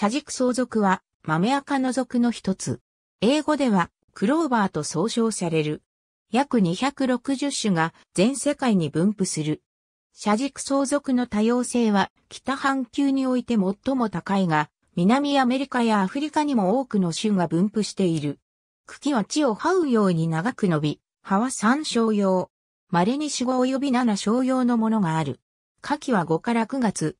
車軸相続は豆赤の属の一つ。英語ではクローバーと総称される。約260種が全世界に分布する。車軸相続の多様性は北半球において最も高いが、南アメリカやアフリカにも多くの種が分布している。茎は地を這うように長く伸び、葉は3小用。稀に4号及び7小用のものがある。夏季は5から9月、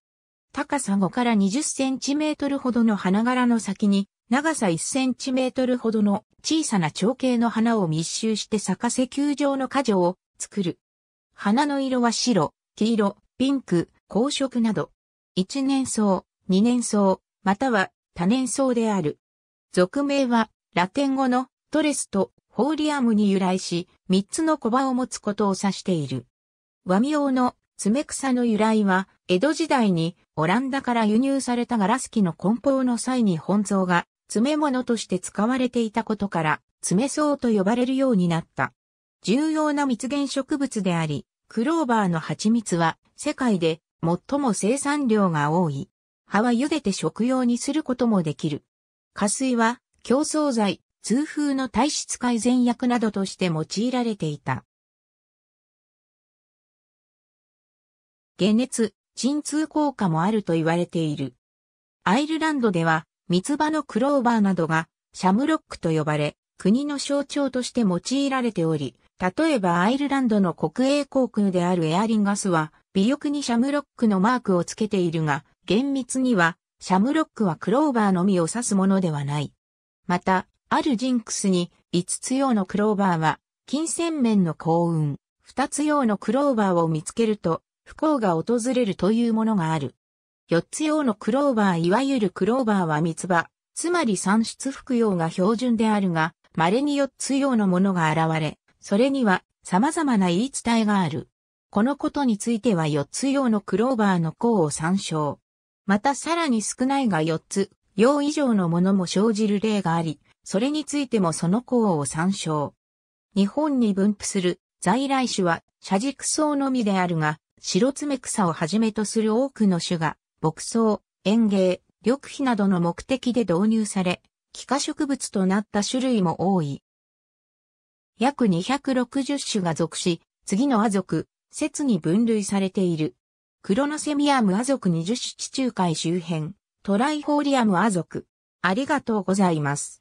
高さ5から20センチメートルほどの花柄の先に、長さ1センチメートルほどの小さな長形の花を密集して咲かせ球状の果樹を作る。花の色は白、黄色、ピンク、紅色など。一年草、二年草、または多年草である。俗名はラテン語のトレスとホーリアムに由来し、三つの小葉を持つことを指している。和名の爪草の由来は、江戸時代にオランダから輸入されたガラス機の梱包の際に本草が詰め物として使われていたことから、爪草と呼ばれるようになった。重要な蜜源植物であり、クローバーの蜂蜜は世界で最も生産量が多い。葉は茹でて食用にすることもできる。加水は、競争剤、痛風の体質改善薬などとして用いられていた。解熱、鎮痛効果もあると言われている。アイルランドでは、三つ葉のクローバーなどが、シャムロックと呼ばれ、国の象徴として用いられており、例えばアイルランドの国営航空であるエアリンガスは、尾翼にシャムロックのマークをつけているが、厳密には、シャムロックはクローバーのみを指すものではない。また、あるジンクスに、5つ用のクローバーは、金銭面の幸運、2つ用のクローバーを見つけると、不幸が訪れるというものがある。四つ葉のクローバーいわゆるクローバーは三つ葉、つまり産出服用が標準であるが、稀に四つ葉のものが現れ、それには様々な言い伝えがある。このことについては四つ葉のクローバーの項を参照。またさらに少ないが四つ、葉以上のものも生じる例があり、それについてもその項を参照。日本に分布する在来種は車軸草のみであるが、白爪草をはじめとする多くの種が、牧草、園芸、緑肥などの目的で導入され、気化植物となった種類も多い。約260種が属し、次の亜族、説に分類されている。クロノセミアム亜族20種地中海周辺、トライフォーリアム亜族。ありがとうございます。